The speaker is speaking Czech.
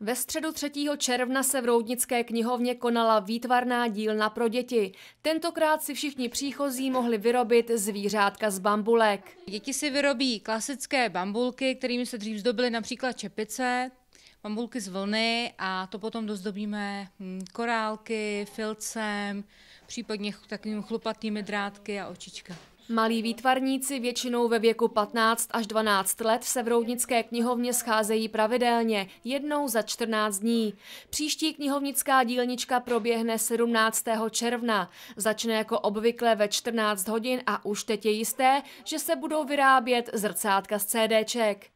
Ve středu 3. června se v Roudnické knihovně konala výtvarná dílna pro děti. Tentokrát si všichni příchozí mohli vyrobit zvířátka z bambulek. Děti si vyrobí klasické bambulky, kterými se dřív zdobily například čepice, bambulky z vlny a to potom dozdobíme hm, korálky, filcem, případně takovými chlupatými drátky a očička. Malí výtvarníci většinou ve věku 15 až 12 let se v Roudnické knihovně scházejí pravidelně, jednou za 14 dní. Příští knihovnická dílnička proběhne 17. června. Začne jako obvykle ve 14 hodin a už teď je jisté, že se budou vyrábět zrcátka z CDček.